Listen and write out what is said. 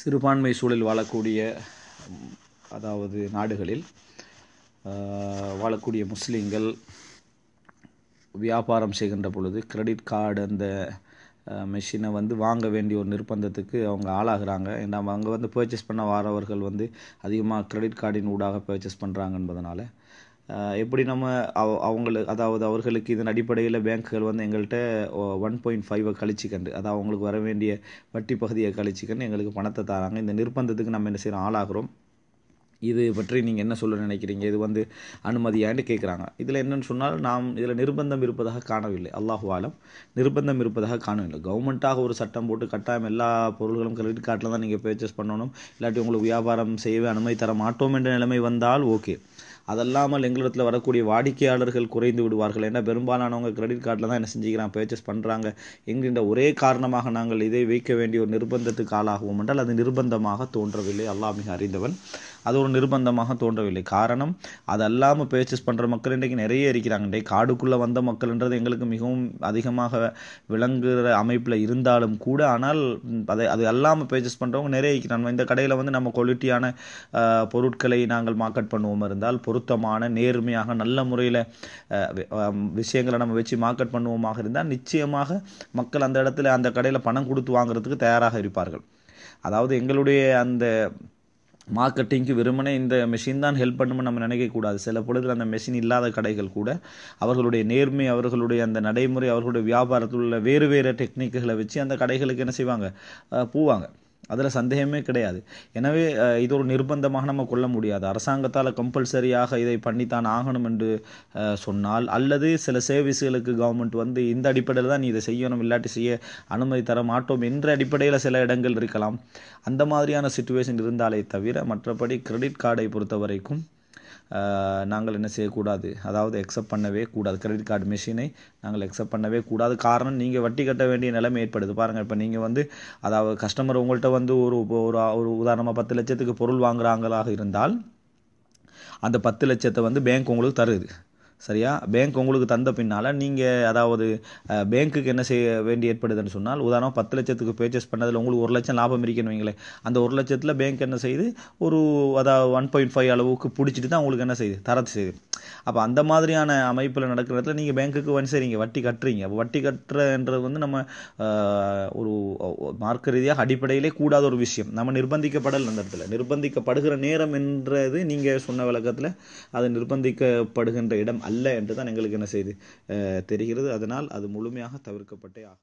சிறுபான்மை சூழல் வாழக்கூடிய அதாவது நாடுகளில் வாழக்கூடிய முஸ்லீம்கள் வியாபாரம் செய்கின்ற பொழுது கிரெடிட் கார்டு அந்த மெஷினை வந்து வாங்க வேண்டிய ஒரு நிர்பந்தத்துக்கு அவங்க ஆளாகிறாங்க ஏன்னா அங்கே வந்து பர்ச்சேஸ் பண்ண வாரவர்கள் வந்து அதிகமாக கிரெடிட் கார்டின் ஊடாக பர்ச்சேஸ் பண்ணுறாங்க என்பதனால் எப்படி நம்ம அவ அவங்களுக்கு அதாவது அவர்களுக்கு இதன் அடிப்படையில் பேங்க்குகள் வந்து எங்கள்கிட்ட ஒன் பாயிண்ட் ஃபைவை கழிச்சிக்கண்டு அதாவது அவங்களுக்கு வர வேண்டிய வட்டி பகுதியை கழிச்சிக்கண்டு எங்களுக்கு பணத்தை தராங்க இந்த நிர்பந்தத்துக்கு நம்ம என்ன செய்கிறோம் ஆளாகிறோம் இது பற்றி நீங்கள் என்ன சொல்ல நினைக்கிறீங்க இது வந்து அனுமதியான்னு கேட்குறாங்க இதில் என்னென்னு சொன்னால் நாம் இதில் நிர்பந்தம் இருப்பதாக காணவில்லை அல்லாஹு ஆலம் நிர்பந்தம் இருப்பதாக காணவில்லை கவர்மெண்ட்டாக ஒரு சட்டம் போட்டு கட்டாயம் எல்லா பொருள்களும் கிரெடிட் கார்டில் தான் நீங்கள் பர்ச்சேஸ் பண்ணணும் இல்லாட்டி உங்களுக்கு வியாபாரம் செய்யவே அனுமதி தர மாட்டோம் என்ற நிலைமை வந்தால் ஓகே அதல்லாமல் எங்களிடத்தில் வரக்கூடிய வாடிக்கையாளர்கள் குறைந்து விடுவார்கள் ஏன்னா பெரும்பாலானவங்க கிரெடிட் கார்டில் தான் என்ன செஞ்சுக்கிறான் பர்ச்சேஸ் பண்ணுறாங்க என்கின்ற ஒரே காரணமாக நாங்கள் இதை வைக்க வேண்டிய ஒரு நிர்பந்தத்துக்கு ஆளாகுவோம் என்றால் அது நிர்பந்தமாக தோன்றவில்லை அல்லாஹ் மிக அறிந்தவன் அது ஒரு நிர்பந்தமாக தோன்றவில்லை காரணம் அது அல்லாமல் பேச்சஸ் பண்ணுற மக்கள் இன்றைக்கு நிறைய இருக்கிறாங்க இன்றைக்கு காடுக்குள்ளே வந்த மக்கள்ன்றது எங்களுக்கு மிகவும் அதிகமாக விளங்குகிற அமைப்பில் இருந்தாலும் கூட ஆனால் அதை அது அல்லாமல் பேச்சஸ் பண்ணுறவங்க நிறைய இருக்கிறாங்க இந்த கடையில் வந்து நம்ம குவாலிட்டியான பொருட்களை நாங்கள் மார்க்கெட் பண்ணுவோம் இருந்தால் பொருத்தமான நேர்மையாக நல்ல முறையில் விஷயங்களை நம்ம வச்சு மார்க்கெட் பண்ணுவோமாக இருந்தால் நிச்சயமாக மக்கள் அந்த இடத்துல அந்த கடையில் பணம் கொடுத்து வாங்குறதுக்கு தயாராக இருப்பார்கள் அதாவது எங்களுடைய அந்த மார்க்கெட்டிங்க்கு வெறுமனே இந்த மெஷின் தான் ஹெல்ப் பண்ணும்னு நம்ம நினைக்கக்கூடாது சில பொழுதுல அந்த மெஷின் இல்லாத கடைகள் கூட அவர்களுடைய நேர்மை அவர்களுடைய அந்த நடைமுறை அவர்களுடைய வியாபாரத்தில் உள்ள வேறு வேறு டெக்னிக்குகளை வச்சு அந்த கடைகளுக்கு என்ன செய்வாங்க போவாங்க அதில் சந்தேகமே கிடையாது எனவே இது ஒரு நிர்பந்தமாக நம்ம கொள்ள முடியாது அரசாங்கத்தால் கம்பல்சரியாக இதை பண்ணித்தான் ஆகணும் என்று சொன்னால் அல்லது சில சர்வீஸுகளுக்கு கவர்மெண்ட் வந்து இந்த அடிப்படையில் தான் நீ இதை செய்யணும் இல்லாட்டி செய்ய அனுமதி தர மாட்டோம் என்ற அடிப்படையில் சில இடங்கள் இருக்கலாம் அந்த மாதிரியான சுச்சுவேஷன் இருந்தாலே தவிர மற்றபடி கிரெடிட் கார்டை பொறுத்த வரைக்கும் நாங்கள் என்ன செய்யக்கூடாது அதாவது எக்ஸப்ட் பண்ணவே கூடாது கிரெடிட் கார்டு மிஷினை நாங்கள் எக்ஸப்ட் பண்ணவே கூடாது காரணம் நீங்கள் வட்டி கட்ட வேண்டிய நிலைமை ஏற்படுது பாருங்கள் இப்போ நீங்கள் வந்து அதாவது கஸ்டமர் உங்கள்கிட்ட வந்து ஒரு ஒரு ஒரு உதாரணமாக பத்து லட்சத்துக்கு பொருள் வாங்குகிறாங்களாக இருந்தால் அந்த பத்து லட்சத்தை வந்து பேங்க் உங்களுக்கு தருது சரியா பேங்க் உங்களுக்கு தந்த பின்னால் நீங்கள் அதாவது பேங்க்குக்கு என்ன செய்ய வேண்டி ஏற்படுதுன்னு சொன்னால் உதாரணம் பத்து லட்சத்துக்கு பேச்சஸ் பண்ணதில் உங்களுக்கு ஒரு லட்சம் லாபம் இருக்கணும் வைங்களேன் அந்த ஒரு லட்சத்தில் பேங்க் என்ன செய்யுது ஒரு அதாவது ஒன் பாயிண்ட் ஃபைவ் அளவுக்கு பிடிச்சிட்டு தான் உங்களுக்கு என்ன செய்யுது தரத்து செய்யுது அப்போ அந்த மாதிரியான அமைப்பில் நடக்கிற இடத்துல நீங்கள் பேங்க்குக்கு வந்து சரிங்க வட்டி கட்டுறீங்க அப்போ வட்டி கட்டுறன்றது வந்து நம்ம ஒரு மார்க்க ரீதியாக அடிப்படையிலே கூடாத ஒரு விஷயம் நம்ம நிர்பந்திக்கப்படல் அந்த இடத்துல நிர்பந்திக்கப்படுகிற நேரம் என்றது நீங்கள் சொன்ன விளக்கத்தில் அது நிர்பந்திக்கப்படுகின்ற இடம் அல்ல என்று தான் எங்களுக்கு என்ன செய்து தெரிகிறது அதனால் அது முழுமையாக தவிர்க்கப்பட்டே ஆகும்